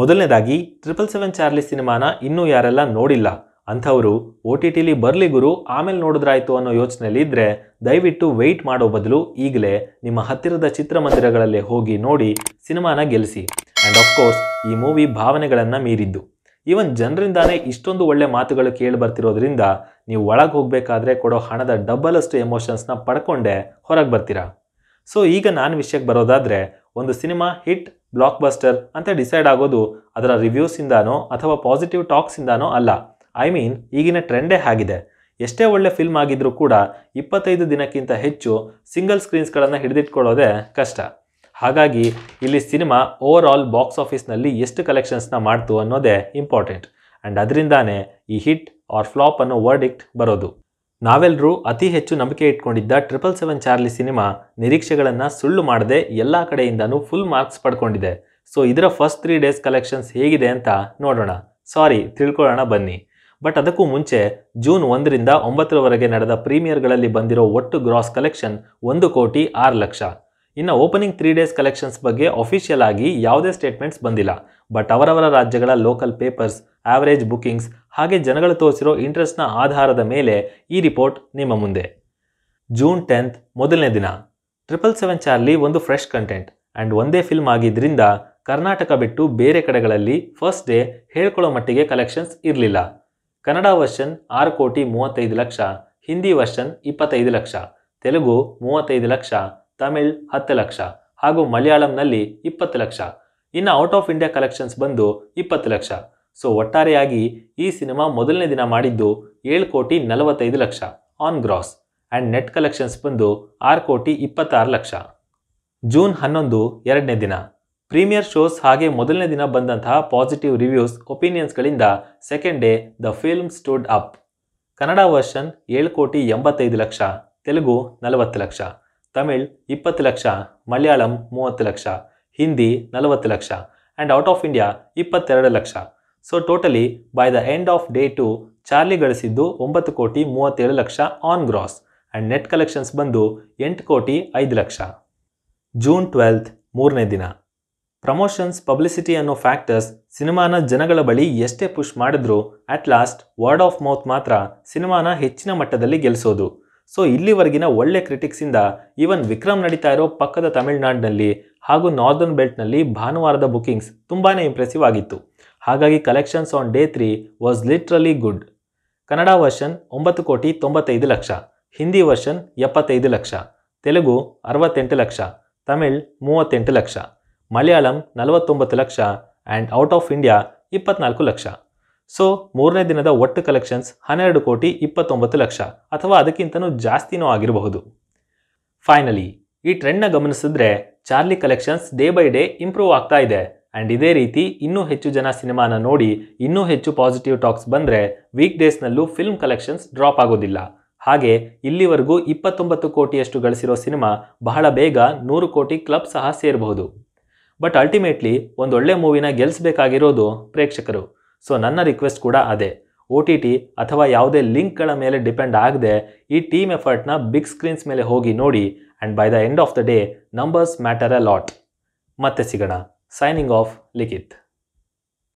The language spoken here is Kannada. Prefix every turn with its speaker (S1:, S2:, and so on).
S1: ಮೊದಲನೇದಾಗಿ ಟ್ರಿಪಲ್ ಸೆವೆನ್ ಚಾರ್ಲಿ ಸಿನಿಮಾನ ಇನ್ನೂ ಯಾರೆಲ್ಲ ನೋಡಿಲ್ಲ ಅಂಥವರು ಒ ಟಿ ಟಿಲಿ ಬರಲಿ ಗುರು ಆಮೇಲೆ ನೋಡಿದ್ರಾಯ್ತು ಅನ್ನೋ ಯೋಚನೆಯಲ್ಲಿ ಇದ್ದರೆ ದಯವಿಟ್ಟು ವೆಯ್ಟ್ ಮಾಡೋ ಬದಲು ಈಗಲೇ ನಿಮ್ಮ ಹತ್ತಿರದ ಚಿತ್ರಮಂದಿರಗಳಲ್ಲಿ ಹೋಗಿ ನೋಡಿ ಸಿನಿಮಾನ ಗೆಲ್ಲಿಸಿ ಆ್ಯಂಡ್ ಆಫ್ಕೋರ್ಸ್ ಈ ಮೂವಿ ಭಾವನೆಗಳನ್ನು ಮೀರಿದ್ದು ಈವನ್ ಜನರಿಂದಾನೇ ಇಷ್ಟೊಂದು ಒಳ್ಳೆ ಮಾತುಗಳು ಕೇಳಿ ಬರ್ತಿರೋದ್ರಿಂದ ನೀವು ಒಳಗೆ ಹೋಗಬೇಕಾದ್ರೆ ಕೊಡೋ ಹಣದ ಡಬ್ಬಲಷ್ಟು ಅಷ್ಟು ಎಮೋಷನ್ಸ್ನ ಪಡ್ಕೊಂಡೇ ಹೊರಗೆ ಬರ್ತೀರಾ ಸೊ ಈಗ ನಾನು ವಿಷಯಕ್ಕೆ ಬರೋದಾದರೆ ಒಂದು ಸಿನಿಮಾ ಹಿಟ್ ಬ್ಲಾಕ್ ಬಸ್ಟರ್ ಅಂತ ಡಿಸೈಡ್ ಆಗೋದು ಅದರ ರಿವ್ಯೂಸಿಂದಾನೋ ಅಥವಾ ಪಾಸಿಟಿವ್ ಟಾಕ್ಸಿಂದಾನೋ ಅಲ್ಲ ಐ ಮೀನ್ ಈಗಿನ ಟ್ರೆಂಡೇ ಆಗಿದೆ ಎಷ್ಟೇ ಒಳ್ಳೆ ಫಿಲ್ಮ್ ಆಗಿದ್ರೂ ಕೂಡ ಇಪ್ಪತ್ತೈದು ದಿನಕ್ಕಿಂತ ಹೆಚ್ಚು ಸಿಂಗಲ್ ಸ್ಕ್ರೀನ್ಸ್ಗಳನ್ನು ಹಿಡಿದಿಟ್ಕೊಳ್ಳೋದೇ ಕಷ್ಟ ಹಾಗಾಗಿ ಇಲ್ಲಿ ಸಿನಿಮಾ ಓವರ್ ಆಲ್ ಬಾಕ್ಸ್ ಆಫೀಸ್ನಲ್ಲಿ ಎಷ್ಟು ಕಲೆಕ್ಷನ್ಸ್ನ ಮಾಡ್ತು ಅನ್ನೋದೇ ಇಂಪಾರ್ಟೆಂಟ್ ಆ್ಯಂಡ್ ಅದರಿಂದಾನೇ ಈ ಹಿಟ್ ಆರ್ ಫ್ಲಾಪ್ ಅನ್ನೋ ವರ್ಡಿಕ್ಟ್ ಬರೋದು ನಾವೆಲ್ಲರೂ ಅತಿ ಹೆಚ್ಚು ನಂಬಿಕೆ ಇಟ್ಕೊಂಡಿದ್ದ ಟ್ರಿಪಲ್ ಸೆವೆನ್ ಚಾರ್ಲಿ ಸಿನಿಮಾ ನಿರೀಕ್ಷೆಗಳನ್ನು ಸುಳ್ಳು ಮಾಡದೆ ಎಲ್ಲ ಕಡೆಯಿಂದನೂ ಫುಲ್ ಮಾರ್ಕ್ಸ್ ಪಡ್ಕೊಂಡಿದೆ ಸೊ ಇದರ ಫಸ್ಟ್ ತ್ರೀ ಡೇಸ್ ಕಲೆಕ್ಷನ್ಸ್ ಹೇಗಿದೆ ಅಂತ ನೋಡೋಣ ಸಾರಿ ತಿಳ್ಕೊಳ್ಳೋಣ ಬನ್ನಿ ಬಟ್ ಅದಕ್ಕೂ ಮುಂಚೆ ಜೂನ್ ಒಂದರಿಂದ ಒಂಬತ್ತರವರೆಗೆ ನಡೆದ ಪ್ರೀಮಿಯರ್ಗಳಲ್ಲಿ ಬಂದಿರೋ ಒಟ್ಟು ಗ್ರಾಸ್ ಕಲೆಕ್ಷನ್ ಒಂದು ಕೋಟಿ ಆರು ಲಕ್ಷ ಇನ್ನು ಓಪನಿಂಗ್ ತ್ರೀ ಡೇಸ್ ಕಲೆಕ್ಷನ್ಸ್ ಬಗ್ಗೆ ಅಫಿಷಿಯಲ್ ಆಗಿ ಯಾವುದೇ ಸ್ಟೇಟ್ಮೆಂಟ್ಸ್ ಬಂದಿಲ್ಲ ಬಟ್ ಅವರವರ ರಾಜ್ಯಗಳ ಲೋಕಲ್ ಪೇಪರ್ಸ್ ಆವರೇಜ್ ಬುಕಿಂಗ್ಸ್ ಹಾಗೆ ಜನಗಳು ತೋರಿಸಿರೋ ಇಂಟ್ರೆಸ್ಟ್ನ ಆಧಾರದ ಮೇಲೆ ಈ ರಿಪೋರ್ಟ್ ನಿಮ್ಮ ಮುಂದೆ ಜೂನ್ ಟೆಂತ್ ಮೊದಲನೇ ದಿನ ಟ್ರಿಪಲ್ ಸೆವೆನ್ ಚಾರ್ಲಿ ಒಂದು ಫ್ರೆಶ್ ಕಂಟೆಂಟ್ ಆ್ಯಂಡ್ ಒಂದೇ ಫಿಲ್ಮ್ ಆಗಿದ್ದರಿಂದ ಕರ್ನಾಟಕ ಬಿಟ್ಟು ಬೇರೆ ಕಡೆಗಳಲ್ಲಿ ಫಸ್ಟ್ ಡೇ ಹೇಳ್ಕೊಳ್ಳೋ ಮಟ್ಟಿಗೆ ಕಲೆಕ್ಷನ್ಸ್ ಇರಲಿಲ್ಲ ಕನ್ನಡ ವರ್ಷನ್ ಆರು ಕೋಟಿ ಮೂವತ್ತೈದು ಲಕ್ಷ ಹಿಂದಿ ವರ್ಷನ್ ಇಪ್ಪತ್ತೈದು ಲಕ್ಷ ತೆಲುಗು ಮೂವತ್ತೈದು ಲಕ್ಷ ತಮಿಳ್ ಹತ್ತು ಲಕ್ಷ ಹಾಗೂ ಮಲಯಾಳಂನಲ್ಲಿ ಇಪ್ಪತ್ತು ಲಕ್ಷ ಇನ್ನು ಔಟ್ ಆಫ್ ಇಂಡಿಯಾ ಕಲೆಕ್ಷನ್ಸ್ ಬಂದು ಇಪ್ಪತ್ತು ಲಕ್ಷ ಸೊ ಒಟ್ಟಾರೆಯಾಗಿ ಈ ಸಿನಿಮಾ ಮೊದಲನೇ ದಿನ ಮಾಡಿದ್ದು ಏಳು ಕೋಟಿ ನಲವತ್ತೈದು lakh on gross and net collections ಬಂದು ಆರು ಕೋಟಿ ಇಪ್ಪತ್ತಾರು ಲಕ್ಷ ಜೂನ್ ಹನ್ನೊಂದು ಎರಡನೇ ದಿನ ಪ್ರೀಮಿಯರ್ ಶೋಸ್ ಹಾಗೆ ಮೊದಲನೇ ದಿನ ಬಂದಂತಹ ಪಾಸಿಟಿವ್ ರಿವ್ಯೂಸ್ ಒಪಿನಿಯನ್ಸ್ಗಳಿಂದ second day the film stood up Kannada version ಏಳು ಕೋಟಿ ಎಂಬತ್ತೈದು ಲಕ್ಷ ತೆಲುಗು ನಲವತ್ತು ಲಕ್ಷ ತಮಿಳ್ ಇಪ್ಪತ್ತು ಲಕ್ಷ ಮಲಯಾಳಂ ಮೂವತ್ತು ಲಕ್ಷ ಹಿಂದಿ ನಲವತ್ತು lakh and out of India ಇಪ್ಪತ್ತೆರಡು lakh so totally by the end of day two Charlie ಗಳಿಸಿದ್ದು ಒಂಬತ್ತು ಕೋಟಿ ಮೂವತ್ತೇಳು lakh on gross and net collections ಬಂದು ಎಂಟು ಕೋಟಿ ಐದು ಲಕ್ಷ ಜೂನ್ ಟ್ವೆಲ್ತ್ ಮೂರನೇ ದಿನ ಪ್ರಮೋಷನ್ಸ್ ಪಬ್ಲಿಸಿಟಿ ಅನ್ನೋ ಫ್ಯಾಕ್ಟರ್ಸ್ ಸಿನಿಮಾನ ಜನಗಳ ಬಳಿ ಎಷ್ಟೇ ಪುಷ್ ಮಾಡಿದ್ರು at last word of mouth ಮಾತ್ರ ಸಿನಿಮಾನ ಹೆಚ್ಚಿನ ಮಟ್ಟದಲ್ಲಿ ಗೆಲ್ಲಿಸೋದು ಸೊ ಇಲ್ಲಿವರೆಗಿನ ಒಳ್ಳೆ ಕ್ರಿಟಿಕ್ಸಿಂದ ಈವನ್ ವಿಕ್ರಮ್ ನಡೀತಾ ಇರೋ ಪಕ್ಕದ ತಮಿಳುನಾಡಿನಲ್ಲಿ ಹಾಗೂ ನಾರ್ದನ್ ಬೆಲ್ಟ್ನಲ್ಲಿ ಭಾನುವಾರದ ಬುಕಿಂಗ್ಸ್ ತುಂಬಾ ಇಂಪ್ರೆಸಿವ್ ಆಗಿತ್ತು ಹಾಗಾಗಿ collections on day three was literally good Kannada version ಒಂಬತ್ತು ಕೋಟಿ ತೊಂಬತ್ತೈದು ಲಕ್ಷ ಹಿಂದಿ ವರ್ಷನ್ ಎಪ್ಪತ್ತೈದು ಲಕ್ಷ ತೆಲುಗು ಅರವತ್ತೆಂಟು ಲಕ್ಷ ತಮಿಳ್ ಮೂವತ್ತೆಂಟು ಲಕ್ಷ ಮಲಯಾಳಂ ನಲವತ್ತೊಂಬತ್ತು lakh and out of India ಇಪ್ಪತ್ನಾಲ್ಕು ಲಕ್ಷ ಸೊ ಮೂರನೇ ದಿನದ ಒಟ್ಟು ಕಲೆಕ್ಷನ್ಸ್ ಹನ್ನೆರಡು ಕೋಟಿ ಇಪ್ಪತ್ತೊಂಬತ್ತು ಲಕ್ಷ ಅಥವಾ ಅದಕ್ಕಿಂತನೂ ಜಾಸ್ತಿನೂ ಆಗಿರಬಹುದು ಫೈನಲಿ ಈ ಟ್ರೆಂಡ್ನ ಗಮನಿಸಿದ್ರೆ Charlie collections day by day improve ಆಗ್ತಾ ಇದೆ ಆ್ಯಂಡ್ ಇದೇ ರೀತಿ ಇನ್ನೂ ಹೆಚ್ಚು ಜನ ಸಿನಿಮಾನ ನೋಡಿ ಇನ್ನೂ ಹೆಚ್ಚು ಪಾಸಿಟಿವ್ ಟಾಕ್ಸ್ ಬಂದರೆ ವೀಕ್ ಡೇಸ್ನಲ್ಲೂ ಫಿಲ್ಮ್ ಕಲೆಕ್ಷನ್ಸ್ ಡ್ರಾಪ್ ಆಗೋದಿಲ್ಲ ಹಾಗೆ ಇಲ್ಲಿವರೆಗೂ ಇಪ್ಪತ್ತೊಂಬತ್ತು ಕೋಟಿಯಷ್ಟು ಗಳಿಸಿರೋ ಸಿನಿಮಾ ಬಹಳ ಬೇಗ ನೂರು ಕೋಟಿ ಕ್ಲಬ್ ಸಹ ಸೇರಬಹುದು ಬಟ್ ಅಲ್ಟಿಮೇಟ್ಲಿ ಒಂದೊಳ್ಳೆ ಮೂವಿನ ಗೆಲ್ಲಿಸಬೇಕಾಗಿರೋದು ಪ್ರೇಕ್ಷಕರು ಸೊ ನನ್ನ ರಿಕ್ವೆಸ್ಟ್ ಕೂಡ ಅದೇ ಒ ಟಿ ಟಿ ಅಥವಾ ಯಾವುದೇ ಲಿಂಕ್ಗಳ ಮೇಲೆ ಡಿಪೆಂಡ್ ಆಗದೆ ಈ ಟೀಮ್ ಎಫರ್ಟ್ನ ಬಿಗ್ ಸ್ಕ್ರೀನ್ಸ್ ಮೇಲೆ ಹೋಗಿ ನೋಡಿ and by the end of the day numbers matter a lot ಮತ್ತೆ ಸಿಗೋಣ signing off Likit.